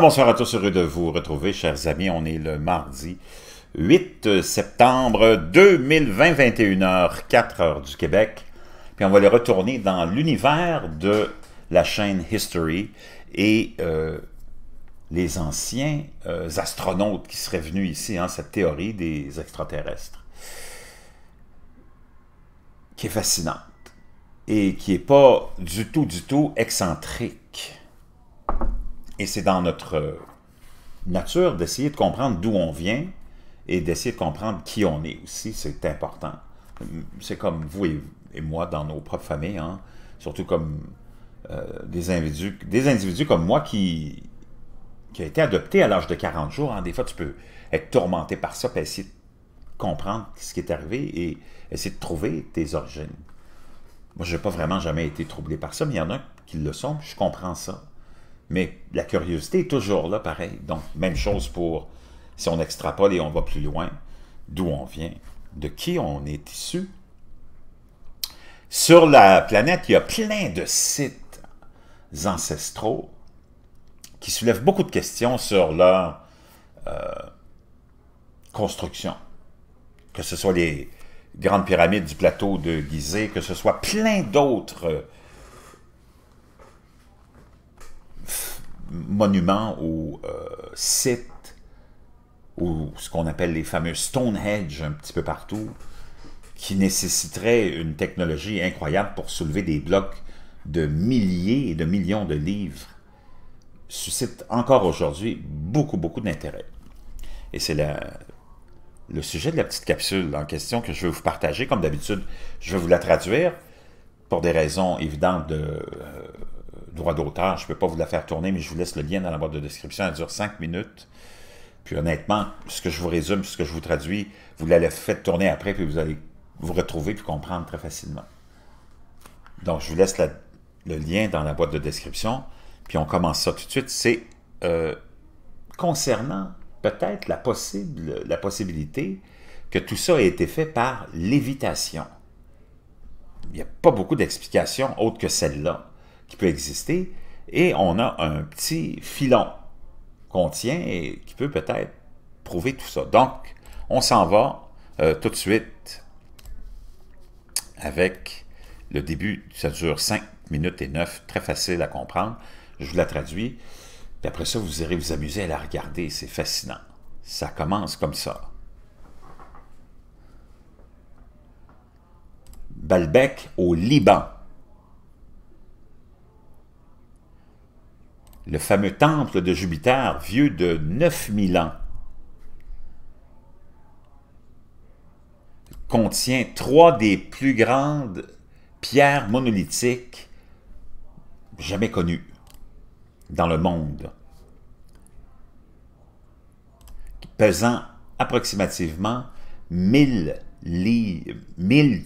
bonsoir à tous, heureux de vous retrouver, chers amis. On est le mardi 8 septembre 2020, 21h, 4h du Québec. Puis on va aller retourner dans l'univers de la chaîne History et euh, les anciens euh, astronautes qui seraient venus ici, hein, cette théorie des extraterrestres, qui est fascinante et qui n'est pas du tout, du tout excentrique et c'est dans notre nature d'essayer de comprendre d'où on vient et d'essayer de comprendre qui on est aussi, c'est important. C'est comme vous et, moi dans nos propres familles, hein. surtout comme euh, des, individus, des individus comme moi qui, qui a été adopté à l'âge de 40 jours. Hein. Des fois, tu peux être tourmenté par ça, et essayer de comprendre ce qui est arrivé et essayer de trouver tes origines. Moi, je n'ai pas vraiment jamais été troublé par ça, mais il y en a qui le sont, je comprends ça. Mais la curiosité est toujours là, pareil. Donc, même chose pour, si on extrapole et on va plus loin, d'où on vient, de qui on est issu. Sur la planète, il y a plein de sites ancestraux qui soulèvent beaucoup de questions sur leur euh, construction. Que ce soit les grandes pyramides du plateau de Gizeh, que ce soit plein d'autres monuments ou euh, sites ou ce qu'on appelle les fameux Stonehenge un petit peu partout, qui nécessiterait une technologie incroyable pour soulever des blocs de milliers et de millions de livres, suscite encore aujourd'hui beaucoup, beaucoup d'intérêt. Et c'est le sujet de la petite capsule en question que je vais vous partager. Comme d'habitude, je vais vous la traduire pour des raisons évidentes de... Euh, droit d'auteur. Je ne peux pas vous la faire tourner, mais je vous laisse le lien dans la boîte de description. Elle dure cinq minutes. Puis honnêtement, ce que je vous résume, ce que je vous traduis, vous l'allez faire tourner après, puis vous allez vous retrouver puis comprendre très facilement. Donc, je vous laisse le lien dans la boîte de description. Puis on commence ça tout de suite. C'est euh, concernant peut-être la, possible, la possibilité que tout ça ait été fait par lévitation. Il n'y a pas beaucoup d'explications autres que celle-là qui peut exister, et on a un petit filon qu'on tient et qui peut peut-être prouver tout ça. Donc, on s'en va euh, tout de suite avec le début. Ça dure 5 minutes et 9, très facile à comprendre. Je vous la traduis. Puis après ça, vous irez vous amuser à la regarder. C'est fascinant. Ça commence comme ça. Balbec au Liban. le fameux temple de Jupiter, vieux de 9000 ans, contient trois des plus grandes pierres monolithiques jamais connues dans le monde, pesant approximativement 1000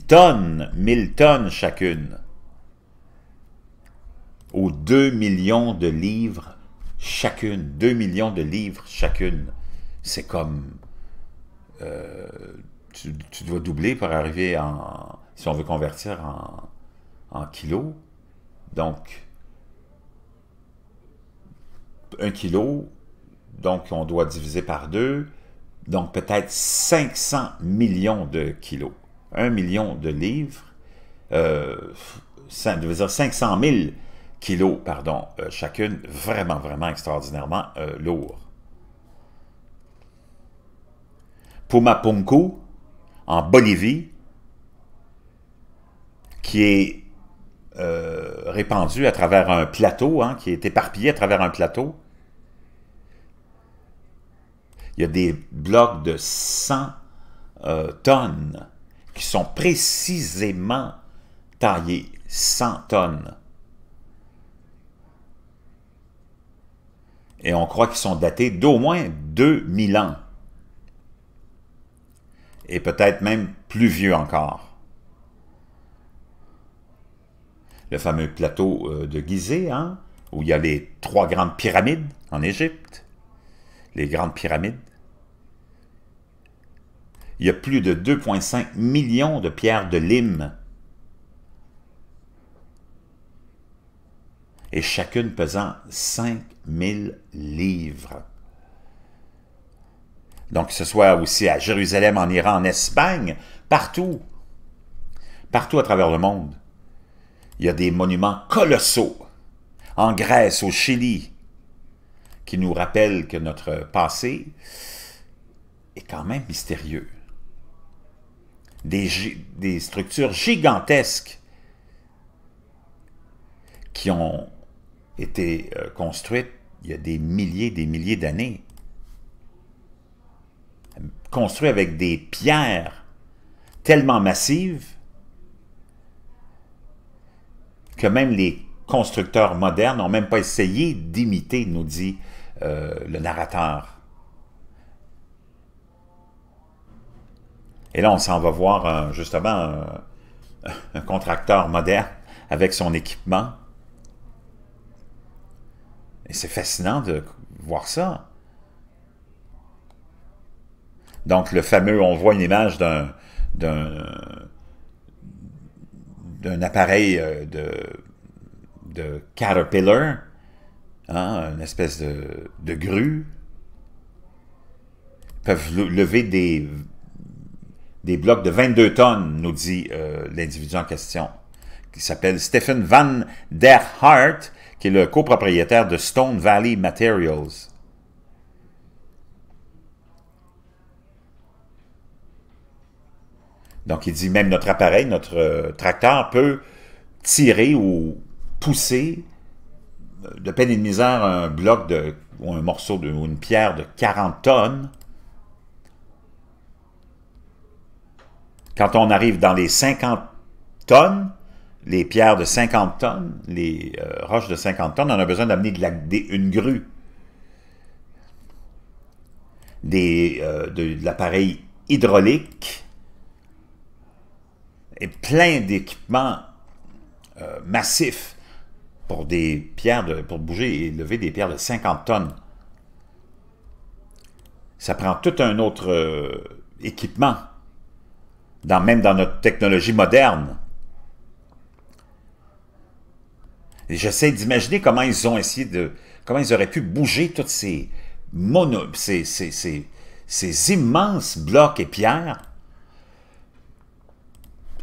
tonnes, 1000 tonnes chacune aux 2 millions de livres chacune, 2 millions de livres chacune. C'est comme... Euh, tu, dois doubler pour arriver en... Si on veut convertir en, en kilos. Donc, 1 kilo, donc on doit diviser par deux, donc peut-être 500 millions de kilos. 1 million de livres, ça 500 000 kilos pardon, euh, chacune, vraiment, vraiment extraordinairement lourds. Euh, lourd. Pumapunku, en Bolivie, qui est euh, répandu à travers un plateau, hein, qui est éparpillé à travers un plateau. Il y a des blocs de 100 tonnes qui sont précisément taillés, 100 tonnes. et on croit qu'ils sont datés d'au moins 2000 ans, et peut-être même plus vieux encore. Le fameux plateau euh, de Gizeh, hein, où il y a les trois grandes pyramides en Égypte, les grandes pyramides. Il y a plus de 2,5 millions de pierres de lime et chacune pesant 5000 livres. Donc, ce soit aussi à Jérusalem, en Iran, en Espagne, partout, partout à travers le monde, il y a des monuments colossaux, en Grèce, au Chili, qui nous rappellent que notre passé est quand même mystérieux. Des, des structures gigantesques qui ont était euh, construite il y a des milliers, des milliers d'années. Construite avec des pierres tellement massives que même les constructeurs modernes n'ont même pas essayé d'imiter, nous dit euh, le narrateur. Et là, on s'en va voir justement un contracteur moderne avec son équipement et c'est fascinant de voir ça. Donc, le fameux, on voit une image d'un d'un appareil euh, de, de Caterpillar, hein, une espèce de, de grue, peuvent lever des, des blocs de 22 tonnes, nous dit euh, l'individu en question, qui s'appelle Stephen Van der Hart, qui est le copropriétaire de Stone Valley Materials. Donc, il dit même notre appareil, notre euh, tracteur peut tirer ou pousser euh, de peine et de misère un bloc de, ou un morceau de, ou une pierre de 40 tonnes. Quand on arrive dans les 50 tonnes, les pierres de 50 tonnes, les euh, roches de 50 tonnes, on a besoin d'amener de la, une grue, des, euh, de, l'appareil hydraulique et plein d'équipements euh, massifs pour des pierres pour bouger et lever des pierres de 50 tonnes. Ça prend tout un autre équipement, dans, même dans notre technologie moderne. J'essaie d'imaginer comment ils ont essayé de... comment ils auraient pu bouger tous ces ces, immenses blocs et pierres.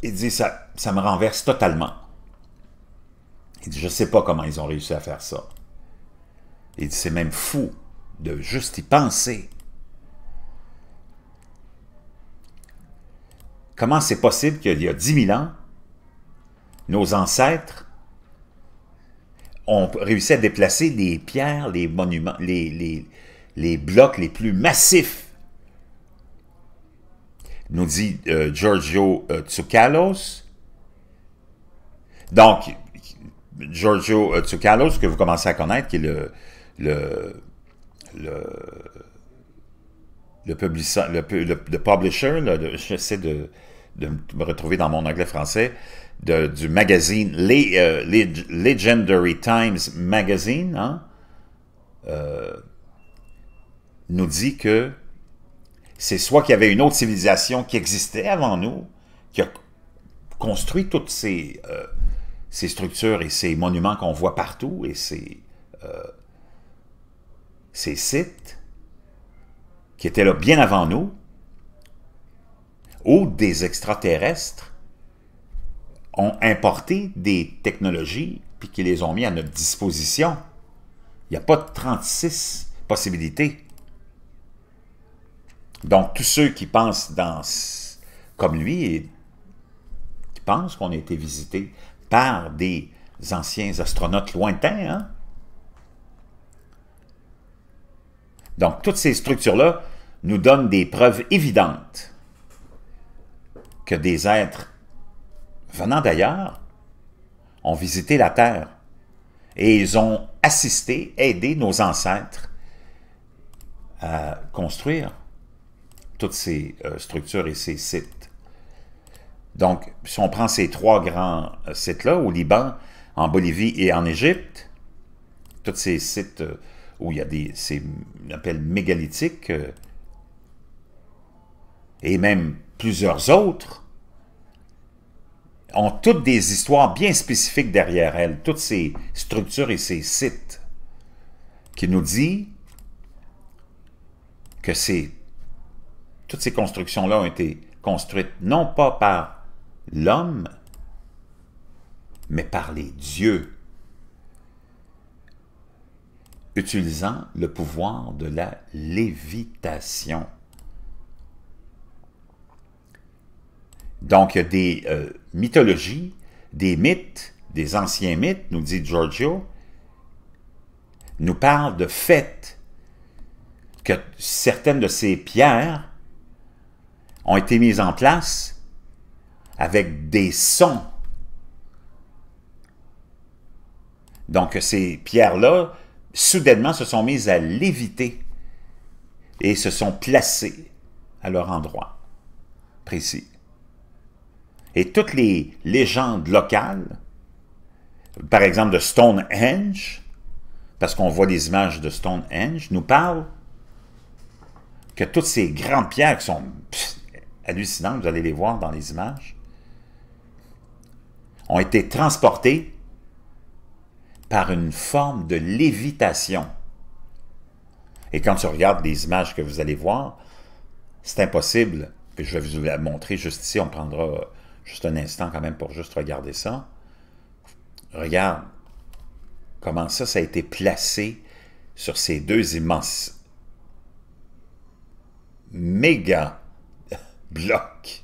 Il dit, ça, ça me renverse totalement. Il dit, je ne sais pas comment ils ont réussi à faire ça. Il dit, c'est même fou de juste y penser. Comment c'est possible qu'il y a 10 000 ans, nos ancêtres on réussi à déplacer les pierres, les monuments, les, les, blocs les plus massifs, nous dit euh, Giorgio euh, Tsoukalos. Donc, Giorgio euh, Tsoukalos, que vous commencez à connaître, qui est le, le, le, le, le, publisher, j'essaie de, de me retrouver dans mon anglais-français, du magazine, euh, les, Legendary Times Magazine, hein, euh, nous dit que c'est soit qu'il y avait une autre civilisation qui existait avant nous, qui a construit toutes ces, euh, ces structures et ces monuments qu'on voit partout et ces sites qui étaient là bien avant nous, ou des extraterrestres ont importé des technologies puis qui les ont mis à notre disposition. Il n'y a pas 36 possibilités. Donc, tous ceux qui pensent dans, comme lui, qui pensent qu'on a été visité par des anciens astronautes lointains, hein? Donc, toutes ces structures-là nous donnent des preuves évidentes que des êtres venant d'ailleurs, ont visité la terre et ils ont assisté, aidé nos ancêtres à construire toutes ces euh, structures et ces sites. Donc, si on prend ces trois grands euh, sites-là, au Liban, en Bolivie et en Égypte, tous ces sites euh, où il y a des, ces, appelle mégalithiques, et même plusieurs autres, ont toutes des histoires bien spécifiques derrière elles, toutes ces structures et ces sites, qui nous dit que toutes ces constructions-là ont été construites non pas par l'homme, mais par les dieux, utilisant le pouvoir de la lévitation. Donc, il y a des euh, mythologies, des mythes, des anciens mythes, nous dit Giorgio, nous parlent de fait que certaines de ces pierres ont été mises en place avec des sons. Donc, ces pierres-là, soudainement, se sont mises à léviter et se sont placées à leur endroit précis. Et toutes les légendes locales, par exemple de Stonehenge, parce qu'on voit les images de Stonehenge, nous parlent que toutes ces grandes pierres qui sont hallucinantes, vous allez les voir dans les images, ont été transportées par une forme de lévitation. Et quand tu regardes les images que vous allez voir, c'est impossible, et je vais vous la montrer juste ici, on prendra juste un instant quand même pour juste regarder ça. Regarde comment ça, ça a été placé sur ces deux immenses méga blocs.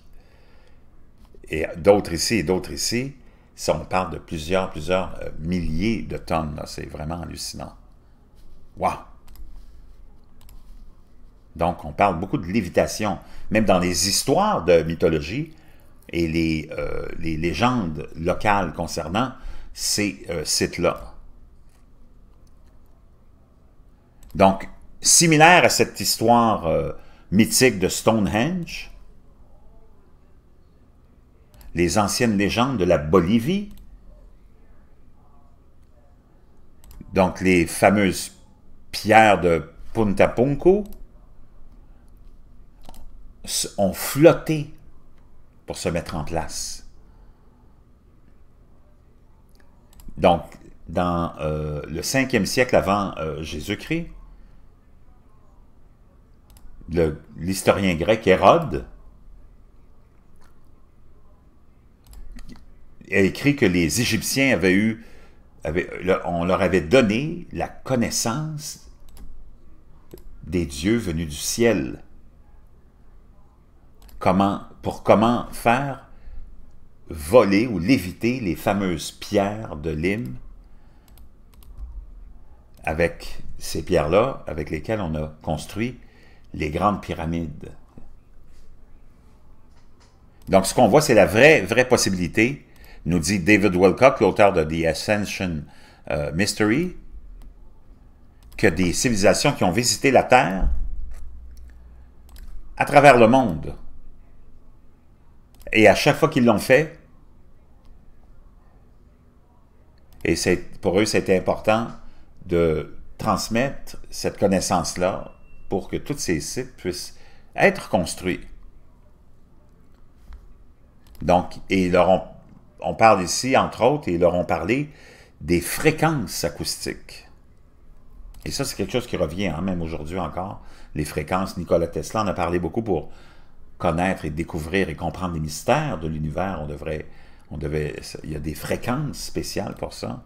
Et d'autres ici et d'autres ici. Ça, on parle de plusieurs, plusieurs euh, milliers de tonnes. C'est vraiment hallucinant. Waouh! Donc, on parle beaucoup de lévitation. Même dans les histoires de mythologie, et euh, les, légendes locales concernant ces euh, sites-là. Donc, similaire à cette histoire euh, mythique de Stonehenge, les anciennes légendes de la Bolivie, donc les fameuses pierres de Punta Punco, ont flotté se mettre en place. Donc, dans euh, le 5e siècle avant euh, Jésus-Christ, l'historien grec Hérode a écrit que les Égyptiens avaient eu, on leur avait donné la connaissance des dieux venus du ciel. Comment pour comment faire voler ou léviter les fameuses pierres de Lim avec ces pierres-là avec lesquelles on a construit les grandes pyramides. Donc, ce qu'on voit, c'est la vraie, vraie possibilité, nous dit David Wilcock, l'auteur de The Ascension euh, Mystery, que des civilisations qui ont visité la Terre à travers le monde et à chaque fois qu'ils l'ont fait, et pour eux, c'était important de transmettre cette connaissance-là pour que tous ces sites puissent être construits. Donc, ils on parle ici, entre autres, et ils leur ont parlé des fréquences acoustiques. Et ça, c'est quelque chose qui revient, hein, même aujourd'hui encore, les fréquences. Nikola Tesla en a parlé beaucoup pour connaître et découvrir et comprendre les mystères de l'univers, on devrait, on devait, il y a des fréquences spéciales pour ça.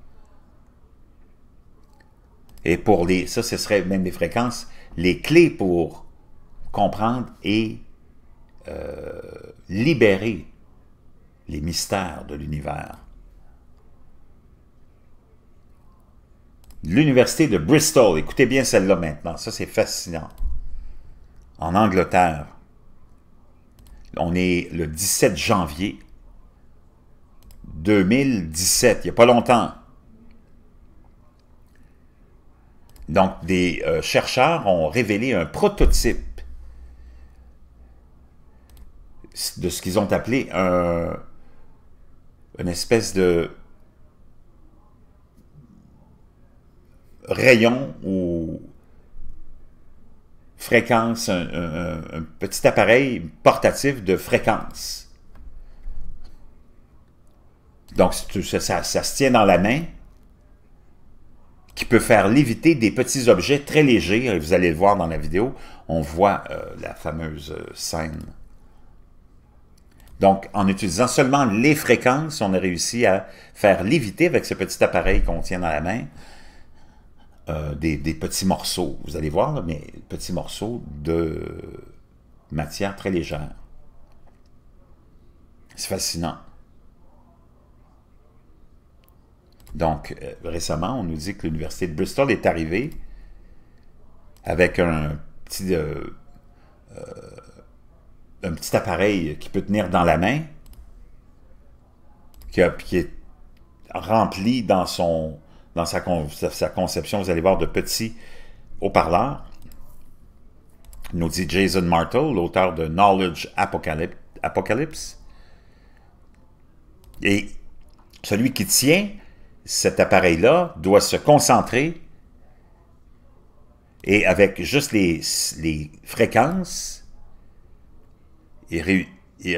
Et pour les, ça, ce serait même des fréquences, les clés pour comprendre et euh, libérer les mystères de l'univers. L'université de Bristol, écoutez bien celle-là maintenant, ça c'est fascinant. En Angleterre, on est le 17 janvier 2017, il n'y a pas longtemps. Donc, des euh, chercheurs ont révélé un prototype de ce qu'ils ont appelé un, une espèce de rayon ou fréquence, un, petit appareil portatif de fréquence. Donc, ça, se tient dans la main, qui peut faire léviter des petits objets très légers. vous allez le voir dans la vidéo, on voit euh, la fameuse euh, scène. Donc, en utilisant seulement les fréquences, on a réussi à faire léviter avec ce petit appareil qu'on tient dans la main euh, des, petits morceaux, vous allez voir, mais petits morceaux de matière très légère. C'est fascinant. Donc, euh, récemment, on nous dit que l'Université de Bristol est arrivée avec un petit, euh, un petit appareil qui peut tenir dans la main, qui, qui est rempli dans son dans sa, conception, vous allez voir de petits haut-parleurs, nous dit Jason Martel, l'auteur de Knowledge Apocalypse. Et celui qui tient cet appareil-là doit se concentrer et avec juste les, fréquences, il,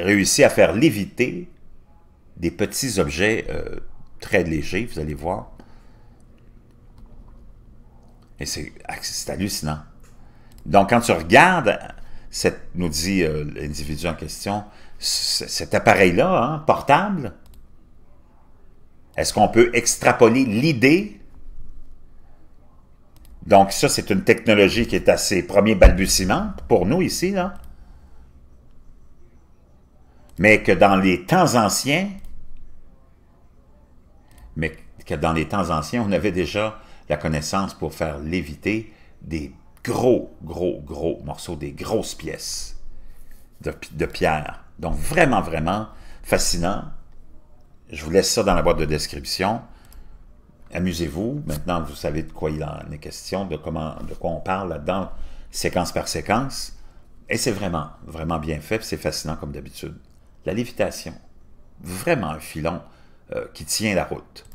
réussit à faire léviter des petits objets euh, très légers, vous allez voir. Et ah, c'est hallucinant. Donc, quand tu regardes, nous dit euh, l'individu en question, cet appareil-là, hein, portable, est-ce qu'on peut extrapoler l'idée? Donc ça, c'est une technologie qui est à ses premiers balbutiements pour nous ici, là. Mais que dans les temps anciens, mais que dans les temps anciens, on avait déjà la connaissance pour faire léviter des gros, gros, gros morceaux, des grosses pièces de, pierre. Donc vraiment, vraiment fascinant. Je vous laisse ça dans la boîte de description. Amusez-vous. Maintenant, vous savez de quoi il en est question, de, comment, de quoi on parle là-dedans, séquence par séquence. Et c'est vraiment, vraiment bien fait, c'est fascinant comme d'habitude. La lévitation, vraiment un filon euh, qui tient la route.